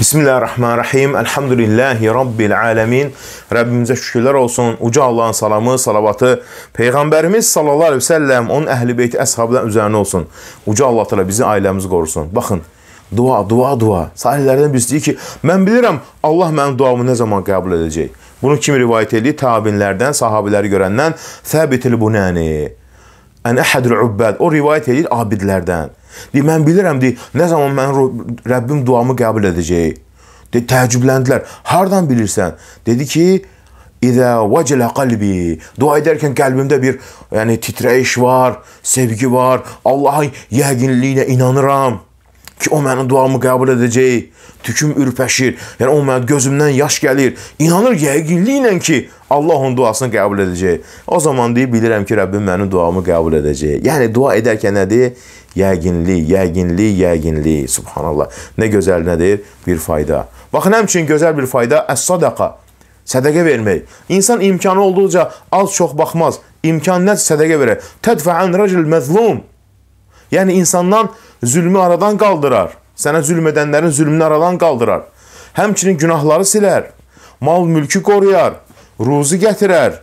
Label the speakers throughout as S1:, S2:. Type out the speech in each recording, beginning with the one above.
S1: Bismillahirrahmanirrahim. Elhamdülillahi Rabbil alemin. Rəbbimizə şükürlər olsun. Uca Allahın salamı, salavatı, Peyğəmbərimiz sallallahu aleyhi ve sellem, onun əhl-i beyti əshabdan üzərinə olsun. Uca Allah tələ bizi ailəmiz qorusun. Baxın, dua, dua, dua. Salihlərdən birisi deyir ki, mən bilirəm Allah mənim duamı nə zaman qəbul edəcək. Bunu kim rivayət edir? Tabinlərdən, sahabiləri görəndən Səbitil Bunəni. Ən əhədül übbəd. O rivayət edir abidlərdən. Deyir, mən bilirəm, deyir, nə zaman mənim Rəbbim duamı qəbul edəcək. Deyir, təəccübləndilər. Hardan bilirsən? Dedi ki, İzə vəcələ qalbi. Dua edərkən qəlbimdə bir yəni titrəyiş var, sevgi var. Allahın yəqinliyinə inanıram ki, o mənim duamı qəbul edəcək. Tüküm ürpəşir. Yəni o mənim gözümdən yaş gəlir. İnanır yəqinliklə ki, Allah onun duasını qəbul edəcək. O zaman deyib bilirəm ki, Rəbbim mənim duamı qəbul edəcək. Yəni dua edərkən nədir? Yəqinlik, yəqinlik, yəqinlik. Subhanallah. Nə gözəl nədir? Bir fayda. Baxın, həmçinin gözəl bir fayda əs-sadaqa. Sədəqə vermək. İnsan imkanı olduqca az çox baxmaz. İmkan nədir? Sədəqə verər. Tədfa'an rəcul məzlum. Yəni insandan zülmü aradan qaldırar. Sənə zülm edənlərin zülmünü aradan qaldırar. Həmçinin günahları silər, mal mülkü qoruyar, ruzi gətirər,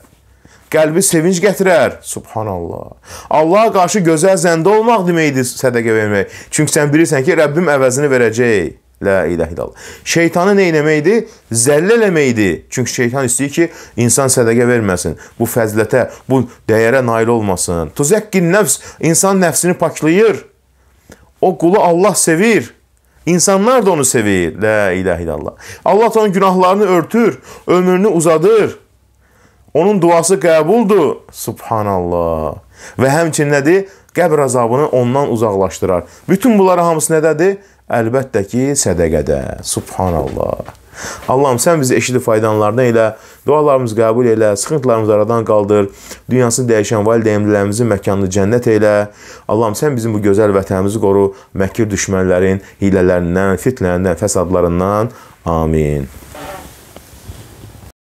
S1: qəlbi sevinç gətirər. Subhanallah. Allaha qarşı gözəl zəndə olmaq deməkdir sədəqə vermək. Çünki sən bilirsən ki, Rəbbim əvəzini verəcək. La ilahe illallah. Şeytanı nə eləməkdir? Zəll eləməkdir. Çünki şeytan istəyir ki, insan sədəqə verməsin. Bu fəzilətə, bu dəyərə nail olmasın. Tuzəqqin nəfs insan nəfsini paklayır. O qulu Allah sevir. İnsanlar da onu sevir. La ilahe illallah. Allah onun günahlarını örtür, ömrünü uzadır. Onun duası qəbuldur. Subhanallah. Və həmçinin nədir? Qəbr əzabını ondan uzaqlaşdırar. Bütün bunları hamısı nədədir? Əlbəttə ki, sədəqədə. Subhanallah. Allahım, sən bizi eşidib faydalanlardan elə, dualarımızı qəbul elə, sıxıntılarımızı aradan qaldır, dünyasını dəyişən valideynlərimizin məkanını cənnət elə. Allahım, sən bizim bu gözəl vətənimizi qoru, məkir düşmənlərin hilələrindən, fitnələrindən, fəsadlarından. Amin.